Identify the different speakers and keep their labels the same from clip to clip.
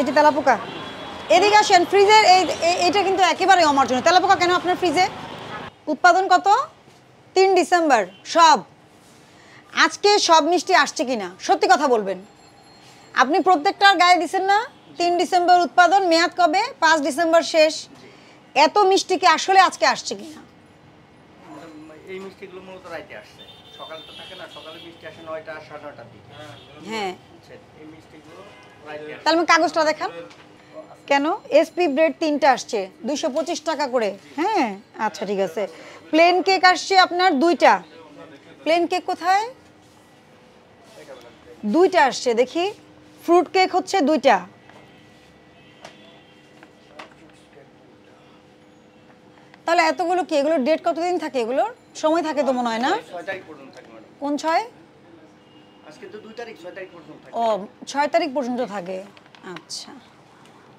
Speaker 1: এটি তেলাপোকা এদিকে আসেন ফ্রিজের এই এইটা কিন্তু একেবারে অমার্জনীয় তেলাপোকা কেন আপনার ফ্রিজে উৎপাদন কত তিন ডিসেম্বর সব আজকে সব মিষ্টি আসছে কি না সত্যি কথা বলবেন আপনি প্রত্যেকটার গায়ে দিচ্ছেন না তিন ডিসেম্বর উৎপাদন মেয়াদ কবে পাঁচ ডিসেম্বর শেষ এত মিষ্টি কি আসলে আজকে আসছে কিনা এই মিষ্টিগুলো মূলত রাইতে আসছে সকালে তো থাকে না সকালে মিষ্টি আসে নয়টা সাড়ে নটার দিকে হ্যাঁ, হ্যাঁ। এই মিষ্টিগুলো তাহলে কাগজটা দেখান কেন এসপি ব্রেড তিনটা আসছে দুইশো টাকা করে হ্যাঁ আচ্ছা ঠিক আছে প্লেন কেক আসছে আপনার দুইটা প্লেন কেক কোথায় দুইটা আসছে দেখি ফ্রুট কেক হচ্ছে দুইটা তাহলে এতগুলো কি এগুলোর ডেট কতদিন থাকে এগুলোর সময় থাকে তো মনে হয় না কোন ছয় ও ছয় তারিখ পর্যন্ত থাকে আচ্ছা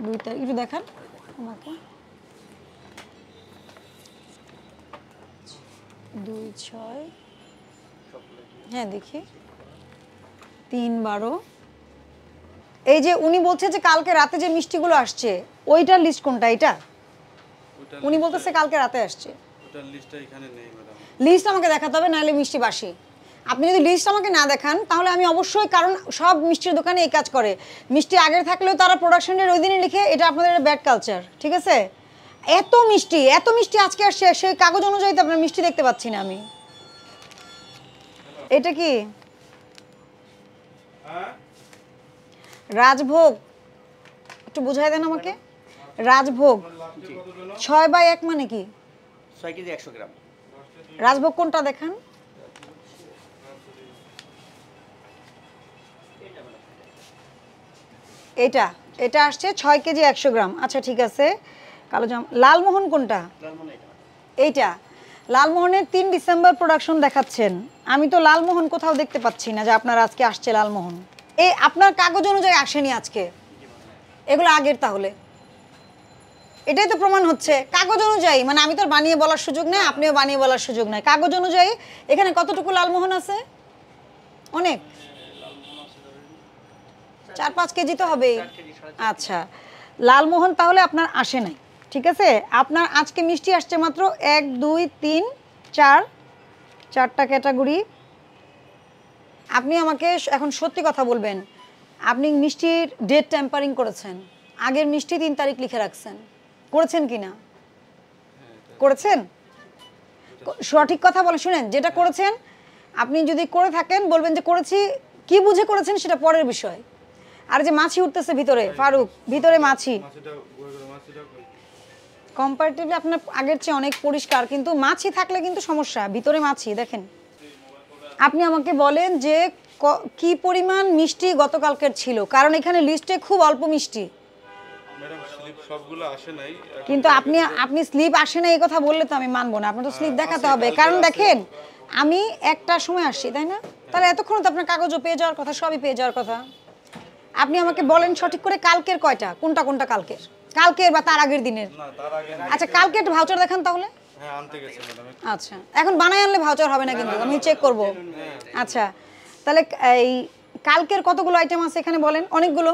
Speaker 1: দুই তারিখ একটু দেখান আমাকে দুই ছয় হ্যাঁ দেখি তিন বারো এই যে উনি বলছে যে কালকে রাতে যে মিষ্টিগুলো আসছে ওইটার লিস্ট কোনটা এটা উনি বলতেছে কালকে রাতে আসছে ভুট্টার লিস্টটা এখানে নেই ম্যাডাম লিস্ট আমাকে দেখাতে হবে নাহলে মিষ্টি বাসি আপনি যদি লিস্ট আমাকে না দেখান তাহলে আমি অবশ্যই কারণ সব মিষ্টির দোকানে এই কাজ করে মিষ্টি আগের থাকলেও তারা প্রোডাকশনের ওই দিনে লিখে এটা আপনাদের ব্যাড কালচার ঠিক আছে এত মিষ্টি এত মিষ্টি আজকে আর সেই কাগজ অনুযায়ী তো আপনার মিষ্টি দেখতে পাচ্ছি না আমি এটা কি হ্যাঁ? রাজভোগ একটু বুঝাই দেন আমাকে রাজভোগ ছয় বাই এক মানে কি ছয় কেজি একশো গ্রাম
Speaker 2: রাজভোগ কোনটা দেখান
Speaker 1: এটা এটা আসছে ছয় কেজি একশো গ্রাম আচ্ছা ঠিক আছে কালো জাম লালমোহন কোনটা এইটা লালমোহনের তিন ডিসেম্বর প্রোডাকশন দেখাচ্ছেন আমি তো লালমোহন কোথাও দেখতে পাচ্ছি না যে আপনার আজকে আসছে লালমোহন এই আপনার কাগজ অনুযায়ী আসেনি আজকে এগুলো আগের তাহলে এটাই তো প্রমাণ হচ্ছে কাগজ অনুযায়ী মানে আমি তো বানিয়ে বলার সুযোগ নেই আপনিও বানিয়ে বলার সুযোগ নেই কাগজ অনুযায়ী এখানে কতটুকু লালমোহন আছে অনেক চার পাঁচ কেজি তো হবেই আচ্ছা লালমোহন তাহলে আপনার আসে নাই ঠিক আছে আপনার আজকে মিষ্টি আসছে মাত্র এক দুই তিন চার চারটা ক্যাটাগরি আপনি আমাকে এখন সত্যি কথা বলবেন আপনি মিষ্টির ডেট ট্যাম্পারিং করেছেন আগের মিষ্টি তিন তারিখ লিখে রাখছেন করেছেন কি না করেছেন সঠিক কথা বলে শুনেন যেটা করেছেন আপনি যদি করে থাকেন বলবেন যে করেছি কি বুঝে করেছেন সেটা পরের বিষয় আর যে মাছি উঠতেছে ভিতরে হ্যাঁ, ফারুক ভিতরে মাছি কম্পারেটিভলি আপনার আগের চেয়ে অনেক পরিষ্কার কিন্তু মাছি থাকলে কিন্তু সমস্যা ভিতরে মাছি দেখেন আপনি আমাকে বলেন যে কি পরিমাণ মিষ্টি গতকালকের ছিল কারণ এখানে লিস্টে খুব অল্প মিষ্টি কিন্তু আপনি আপনি স্লিপ আসে না এই কথা বললে তো আমি মানবো না আপনার তো স্লিপ হ্যাঁ, দেখাতে হবে কারণ দেখেন আমি একটা সময় আসছি তাই না তাহলে এতক্ষণ তো আপনার কাগজও পেয়ে যাওয়ার কথা সবই পেয়ে যাওয়ার কথা আপনি আমাকে বলেন সঠিক করে কালকের কয়টা কোনটা কোনটা কালকের কালকের বা তার আগের দিনের আচ্ছা কালকে একটা ভাউচার দেখান তাহলে হ্যাঁ, আচ্ছা এখন বানায় আনলে ভাউচার হবে না কিন্তু আমি চেক করব হ্যাঁ। আচ্ছা তাহলে এই কালকের কতগুলো আইটেম আছে এখানে বলেন অনেকগুলো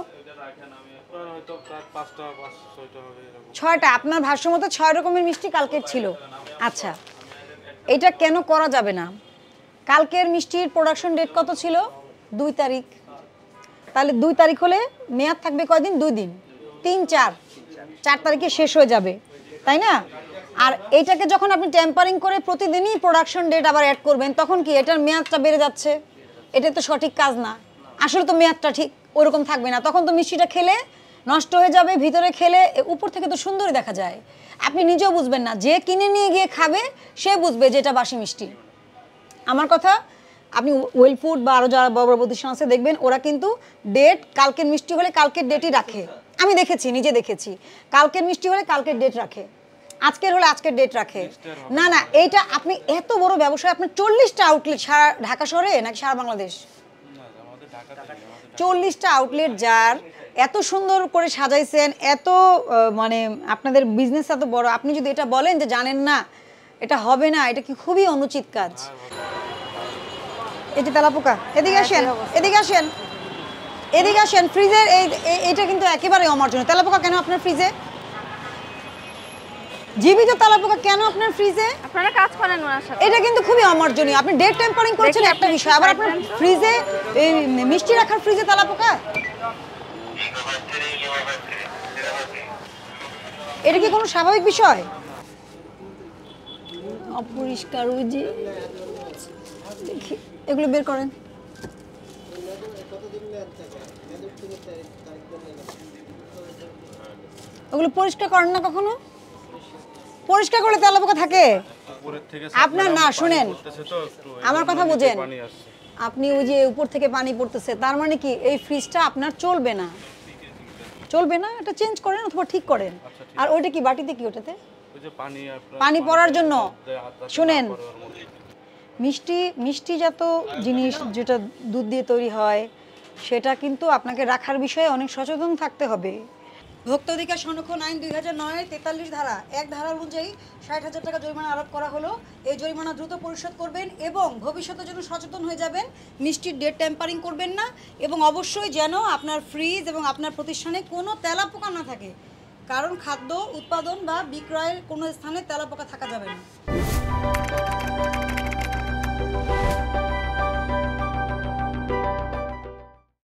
Speaker 1: ছয়টা আপনার ভাষ্য মতো ছয় রকমের মিষ্টি কালকের ছিল আচ্ছা এটা কেন করা যাবে না কালকের মিষ্টির প্রোডাকশন ডেট কত ছিল দুই তারিখ তাহলে দুই তারিখ হলে মেয়াদ থাকবে কয়দিন দুই দিন তিন চার চার তারিখে শেষ হয়ে যাবে তাই না আর এটাকে যখন আপনি ট্যাম্পারিং করে প্রতিদিনই প্রোডাকশন ডেট আবার অ্যাড করবেন তখন কি এটার মেয়াদটা বেড়ে যাচ্ছে এটা তো সঠিক কাজ না আসলে তো মেয়াদটা ঠিক ওরকম থাকবে না তখন তো মিষ্টিটা খেলে নষ্ট হয়ে যাবে ভিতরে খেলে উপর থেকে তো সুন্দরই দেখা যায় আপনি নিজেও বুঝবেন না যে কিনে নিয়ে গিয়ে খাবে সে বুঝবে যে এটা বাসি মিষ্টি আমার কথা আপনি ওয়েলফুড বা আরও যারা বড় বড় প্রতিষ্ঠান আছে দেখবেন ওরা কিন্তু ডেট কালকের মিষ্টি হলে কালকের ডেটই রাখে আমি দেখেছি নিজে দেখেছি কালকের মিষ্টি হলে কালকের ডেট রাখে আজকের হলে আজকের ডেট রাখে না না এইটা আপনি এত বড় ব্যবসায় আপনার চল্লিশটা আউটলেট সারা ঢাকা শহরে নাকি সারা বাংলাদেশ চল্লিশটা আউটলেট যার এত সুন্দর করে সাজাইছেন এত মানে আপনাদের বিজনেস এত বড় আপনি যদি এটা বলেন যে জানেন না এটা হবে না এটা কি খুবই অনুচিত কাজ এটি যে তেলাপোকা হ্যাঁ, এদিকে আসেন এদিকে আসেন এদিকে আসেন ফ্রিজের এই এটা কিন্তু একেবারে অমার্জনীয় তেলাপোকা কেন আপনার ফ্রিজে জীবিত তেলাপোকা কেন আপনার ফ্রিজে আপনারা কাজ করেন না সাথে এটা কিন্তু খুবই অমার্জনীয় আপনি ডেট টেম্পারিং করছেন একটা বিষয় আবার আপনার ফ্রিজে এই মিষ্টি রাখার ফ্রিজে তেলাপোকা এটা কি কোনো স্বাভাবিক বিষয় অপরিষ্কার ওই যে এগুলো বের করেন ওগুলো পরিষ্কার করেন না কখনো পরিষ্কার করলে তেলাপোকা থাকে আপনার না শুনেন আমার কথা বোঝেন আপনি ওই যে উপর থেকে পানি পড়তেছে তার মানে কি এই ফ্রিজটা আপনার চলবে না চলবে না এটা চেঞ্জ করেন অথবা ঠিক করেন আচ্ছা, আর ওইটা কি বাটিতে কি ওটাতে পানি পড়ার জন্য শুনেন মিষ্টি মিষ্টিজাত জিনিস যেটা দুধ দিয়ে তৈরি হয় সেটা কিন্তু আপনাকে রাখার বিষয়ে অনেক সচেতন থাকতে হবে ভোক্তা অধিকার সংরক্ষণ আইন দুই হাজার নয়ের তেতাল্লিশ ধারা এক ধারা অনুযায়ী ষাট হাজার টাকা জরিমানা আরোপ করা হলো এই জরিমানা দ্রুত পরিশোধ করবেন এবং ভবিষ্যতের জন্য সচেতন হয়ে যাবেন মিষ্টির ডেট ট্যাম্পারিং করবেন না এবং অবশ্যই যেন আপনার ফ্রিজ এবং আপনার প্রতিষ্ঠানে কোনো তেলা পোকা না থাকে কারণ খাদ্য উৎপাদন বা বিক্রয়ের কোনো স্থানে তেলা পোকা থাকা যাবে না